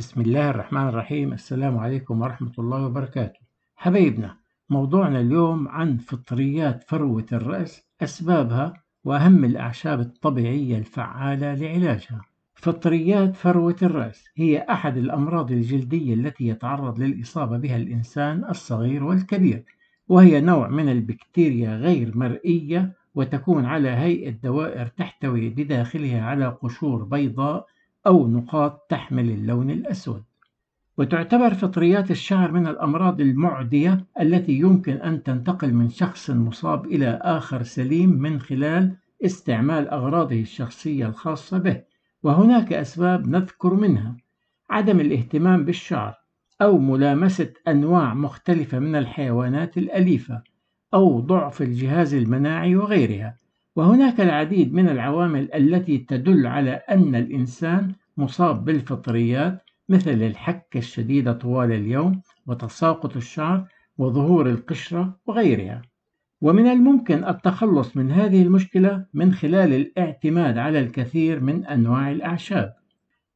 بسم الله الرحمن الرحيم السلام عليكم ورحمة الله وبركاته حبيبنا موضوعنا اليوم عن فطريات فروة الرأس أسبابها وأهم الأعشاب الطبيعية الفعالة لعلاجها فطريات فروة الرأس هي أحد الأمراض الجلدية التي يتعرض للإصابة بها الإنسان الصغير والكبير وهي نوع من البكتيريا غير مرئية وتكون على هيئة دوائر تحتوي بداخلها على قشور بيضاء أو نقاط تحمل اللون الأسود وتعتبر فطريات الشعر من الأمراض المعدية التي يمكن أن تنتقل من شخص مصاب إلى آخر سليم من خلال استعمال أغراضه الشخصية الخاصة به وهناك أسباب نذكر منها عدم الاهتمام بالشعر أو ملامسة أنواع مختلفة من الحيوانات الأليفة أو ضعف الجهاز المناعي وغيرها وهناك العديد من العوامل التي تدل على أن الإنسان مصاب بالفطريات مثل الحكة الشديدة طوال اليوم وتساقط الشعر وظهور القشرة وغيرها ومن الممكن التخلص من هذه المشكلة من خلال الاعتماد على الكثير من أنواع الأعشاب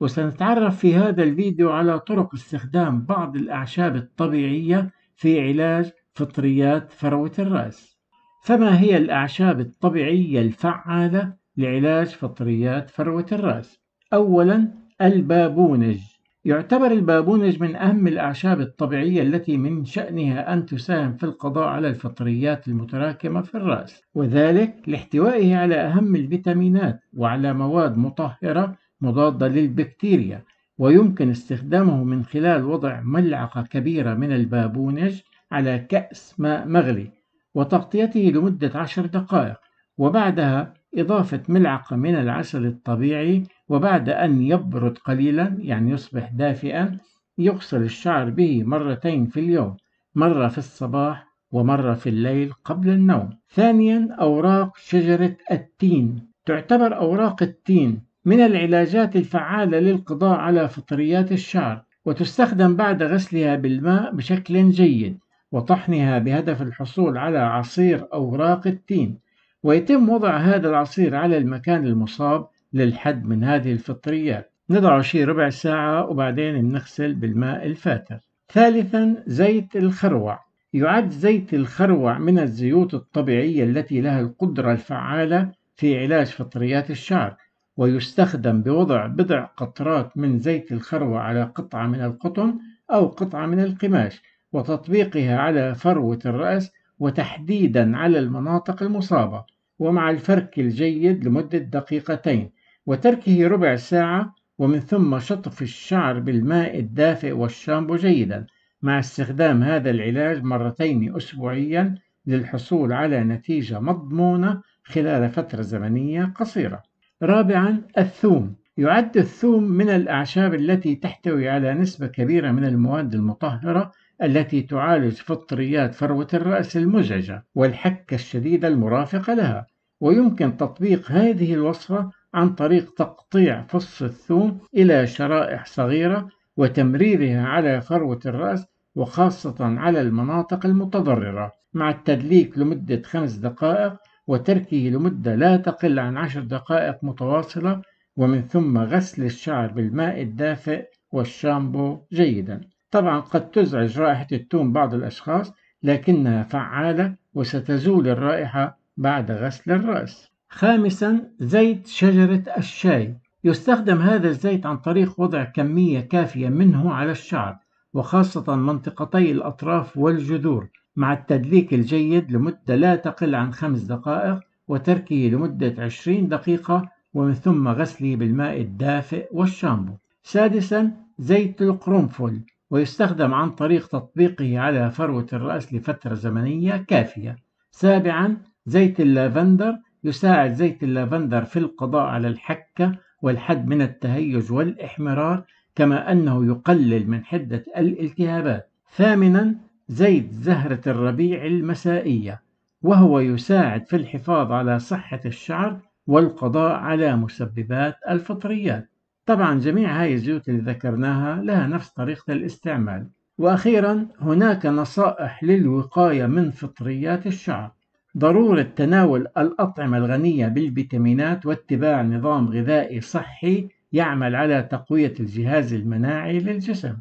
وسنتعرف في هذا الفيديو على طرق استخدام بعض الأعشاب الطبيعية في علاج فطريات فروة الرأس فما هي الأعشاب الطبيعية الفعالة لعلاج فطريات فروة الرأس؟ أولا البابونج يعتبر البابونج من أهم الأعشاب الطبيعية التي من شأنها أن تساهم في القضاء على الفطريات المتراكمة في الرأس وذلك لاحتوائه على أهم الفيتامينات وعلى مواد مطهرة مضادة للبكتيريا ويمكن استخدامه من خلال وضع ملعقة كبيرة من البابونج على كأس ماء مغلي وتغطيته لمدة عشر دقائق وبعدها إضافة ملعقة من العسل الطبيعي وبعد أن يبرد قليلا يعني يصبح دافئا يغسل الشعر به مرتين في اليوم مرة في الصباح ومرة في الليل قبل النوم. ثانيا أوراق شجرة التين تعتبر أوراق التين من العلاجات الفعالة للقضاء على فطريات الشعر وتستخدم بعد غسلها بالماء بشكل جيد وطحنها بهدف الحصول على عصير أوراق التين ويتم وضع هذا العصير على المكان المصاب للحد من هذه الفطريات نضعه شي ربع ساعة وبعدين بنغسل بالماء الفاتر ثالثا زيت الخروع يعد زيت الخروع من الزيوت الطبيعية التي لها القدرة الفعالة في علاج فطريات الشعر ويستخدم بوضع بضع قطرات من زيت الخروع على قطعة من القطن أو قطعة من القماش وتطبيقها على فروة الرأس وتحديدا على المناطق المصابة ومع الفرك الجيد لمدة دقيقتين وتركه ربع ساعة ومن ثم شطف الشعر بالماء الدافئ والشامبو جيدا مع استخدام هذا العلاج مرتين أسبوعيا للحصول على نتيجة مضمونة خلال فترة زمنية قصيرة. رابعا الثوم يعد الثوم من الأعشاب التي تحتوي على نسبة كبيرة من المواد المطهرة التي تعالج فطريات فروة الرأس المزعجة والحكة الشديدة المرافقة لها ويمكن تطبيق هذه الوصفة عن طريق تقطيع فص الثوم إلى شرائح صغيرة وتمريرها على فروة الرأس وخاصة على المناطق المتضررة مع التدليك لمدة خمس دقائق وتركه لمدة لا تقل عن عشر دقائق متواصلة ومن ثم غسل الشعر بالماء الدافئ والشامبو جيدا طبعا قد تزعج رائحة الثوم بعض الأشخاص لكنها فعالة وستزول الرائحة بعد غسل الرأس خامسا زيت شجرة الشاي يستخدم هذا الزيت عن طريق وضع كمية كافية منه على الشعر وخاصة منطقتي الأطراف والجذور مع التدليك الجيد لمدة لا تقل عن خمس دقائق وتركه لمدة 20 دقيقة ومن ثم غسله بالماء الدافئ والشامبو. سادسا زيت القرنفل ويستخدم عن طريق تطبيقه على فروة الرأس لفترة زمنية كافية. سابعا زيت اللافندر يساعد زيت اللافندر في القضاء على الحكة والحد من التهيج والإحمرار كما أنه يقلل من حدة الالتهابات ثامنا زيت زهرة الربيع المسائية وهو يساعد في الحفاظ على صحة الشعر والقضاء على مسببات الفطريات طبعا جميع هاي الزيوت اللي ذكرناها لها نفس طريقة الاستعمال وأخيرا هناك نصائح للوقاية من فطريات الشعر ضرورة تناول الأطعمة الغنية بالفيتامينات واتباع نظام غذائي صحي يعمل على تقوية الجهاز المناعي للجسم،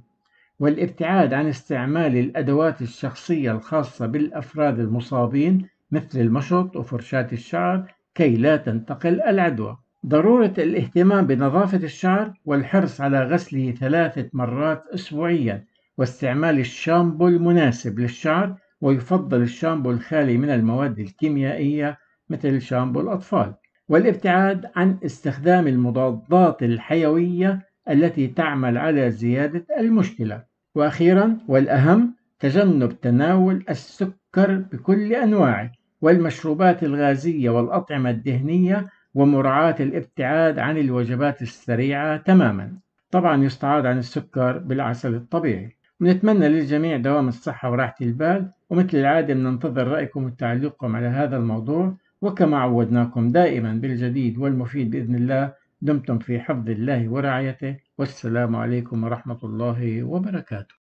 والابتعاد عن استعمال الأدوات الشخصية الخاصة بالأفراد المصابين مثل المشط وفرشاة الشعر كي لا تنتقل العدوى. ضرورة الاهتمام بنظافة الشعر والحرص على غسله ثلاثة مرات أسبوعيًا، واستعمال الشامبو المناسب للشعر ويفضل الشامبو الخالي من المواد الكيميائية مثل شامبو الأطفال والابتعاد عن استخدام المضادات الحيوية التي تعمل على زيادة المشكلة وأخيرا والأهم تجنب تناول السكر بكل أنواعه والمشروبات الغازية والأطعمة الدهنية ومراعاة الابتعاد عن الوجبات السريعة تماما طبعا يستعاد عن السكر بالعسل الطبيعي ونتمنى للجميع دوام الصحة وراحة البال ومثل العادة بننتظر رأيكم وتعليقكم على هذا الموضوع وكما عودناكم دائما بالجديد والمفيد بإذن الله دمتم في حفظ الله ورعايته والسلام عليكم ورحمة الله وبركاته